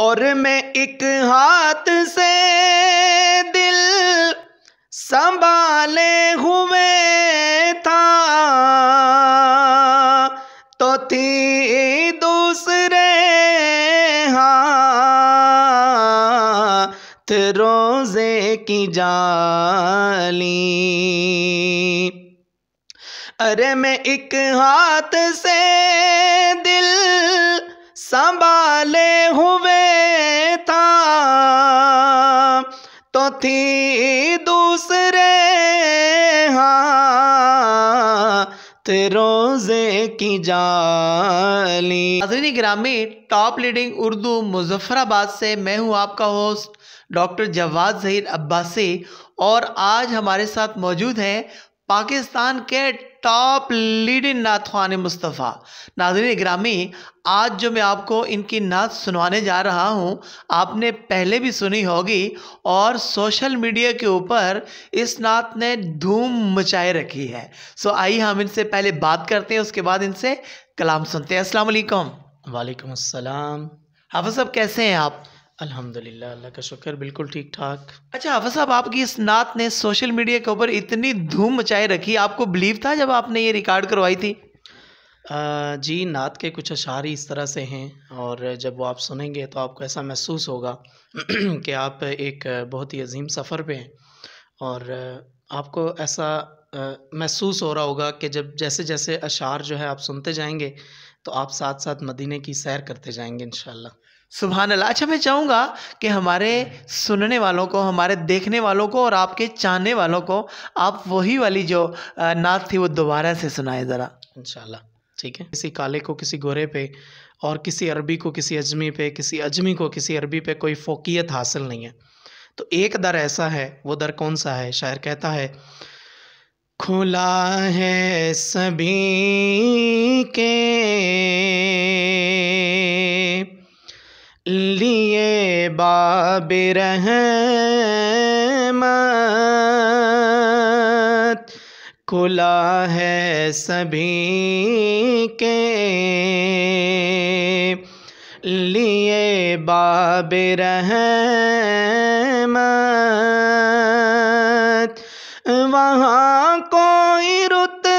और मैं एक हाथ से दिल संभाले हुए था तो थी दूसरे हाथ रोजे की जाली अरे मैं एक हाथ से संभाले हुए था तो थी दूसरे हाथ रोजे की जाली नाजरीन ग्रामी टॉप लीडिंग उर्दू मुजफ्फराबाद से मैं हूं आपका होस्ट डॉक्टर जवाद जहीर अब्बासी और आज हमारे साथ मौजूद हैं पाकिस्तान के टॉप लीड इन नात खान मुस्तफ़ा नाजरीन ग्रामी आज जो मैं आपको इनकी नात सुनवाने जा रहा हूँ आपने पहले भी सुनी होगी और सोशल मीडिया के ऊपर इस नात ने धूम मचाए रखी है सो आइए हम इनसे पहले बात करते हैं उसके बाद इनसे कलाम सुनते हैं असलकम वालेकुम असलम अस्सलाम साहब कैसे हैं आप अल्हम्दुलिल्लाह अल्लाह का शुक्र बिल्कुल ठीक ठाक अच्छा आफा साहब आपकी इस नात ने सोशल मीडिया के ऊपर इतनी धूम मचाए रखी आपको बिलीव था जब आपने ये रिकॉर्ड करवाई थी आ, जी नात के कुछ अशार इस तरह से हैं और जब वो आप सुनेंगे तो आपको ऐसा महसूस होगा कि आप एक बहुत ही अजीम सफ़र पर हैं और आपको ऐसा महसूस हो रहा होगा कि जब जैसे जैसे अशार जो है आप सुनते जाएंगे तो आप साथ साथ मदीने की सैर करते जाएंगे इन सुबहानला अल्लाह अच्छा मैं चाहूँगा कि हमारे सुनने वालों को हमारे देखने वालों को और आपके चाहने वालों को आप वही वाली जो नात थी वो दोबारा से सुनाए ज़रा इन ठीक है किसी काले को किसी गोरे पे और किसी अरबी को किसी अजमी पे किसी अजमी को किसी अरबी पे कोई फोकियत हासिल नहीं है तो एक दर ऐसा है वो दर कौन सा है शायर कहता है खुला है सभी के लिए बाबिर मत खुला है सभी के लिए बाबिर रहमत वहाँ कोई रुतबे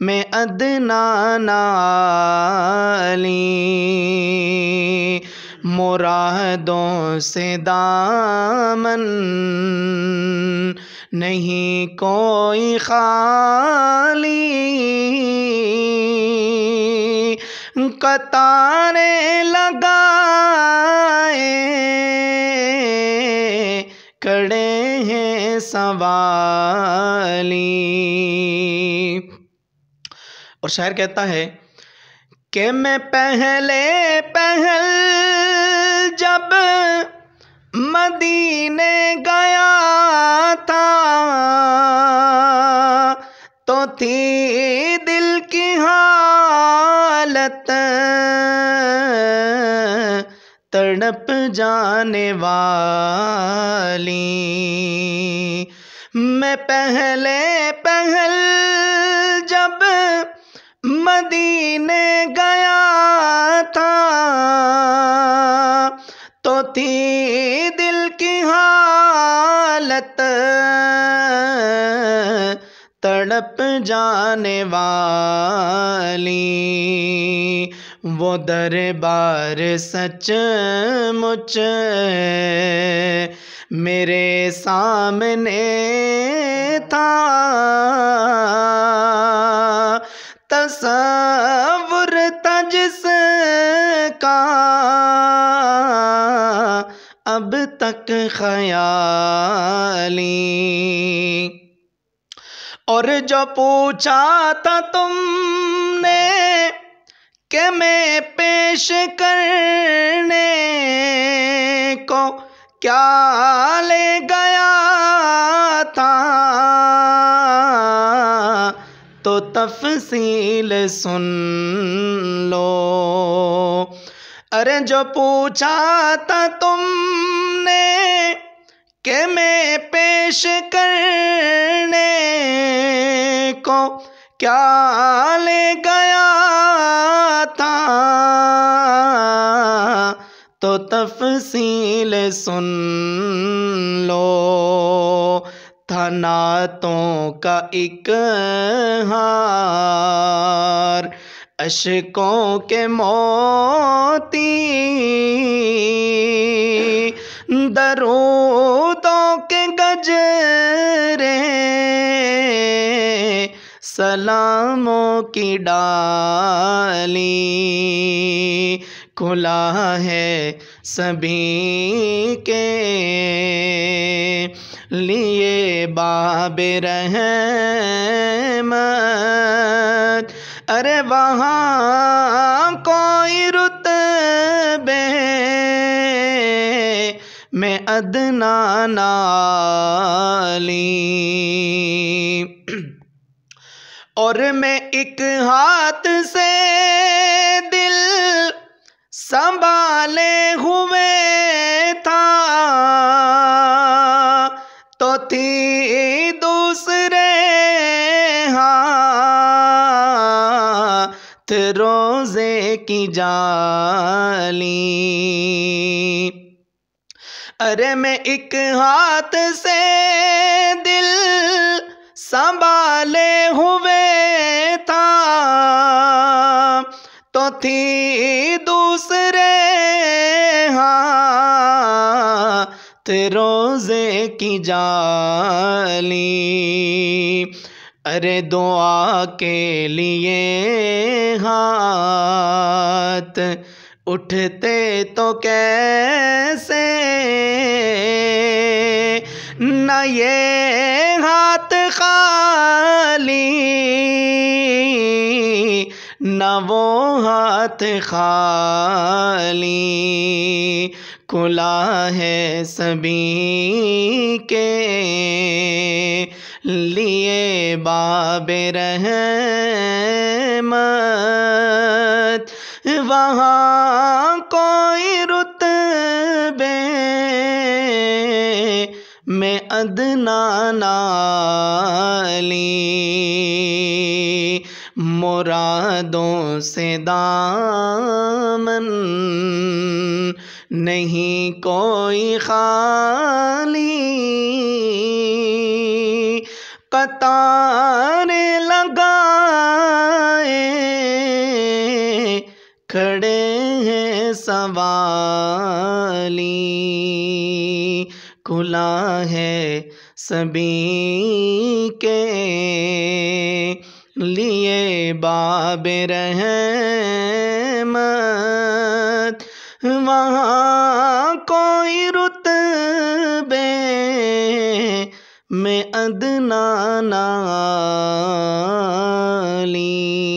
अदना अदनाली मुरादों से दामन नहीं कोई खाली कतारे लगाए कड़े हैं सवाली और शायर कहता है के मैं पहले पहल जब मदीने गया था तो थी दिल की हालत तड़प जाने वाली मैं पहले पहल जब मदीने गया था तो थी दिल की हालत तड़प जाने वाली वो दरबार सच मुच मेरे सामने तस्वुर तजस का अब तक खयाली और जो पूछा था तुमने के मैं पेश करने को क्या ले गया था तफसील सुन लो अरे जो पूछा था तुमने के मैं पेश करने को क्या ले गया था तो तफसील सुन लो नातों का एक हार अशकों के मोती दरूदों के गजरे सलामों की डाली खुला है सभी के लिए बाबे रहमत अरे वहाँ कोई रुतबे में अदना नाली और मैं एक हाथ से दरवाजे की जाली अरे मैं एक हाथ से दिल संभाले हुए था तो थी दूसरे हाथ रोजे की जाली अरे दुआ के लिए हाथ उठते तो कैसे न ये हाथ खाली न वो हाथ खाली खुला है सभी के बाब रह वहाँ कोई रुतबे में अदना नाली मुरादों से दामन नहीं कोई खाली कतार लगाए खड़े हैं सवाली खुला है सभी के लिए बाब रहमत वहाँ कोई रुत में अदनाली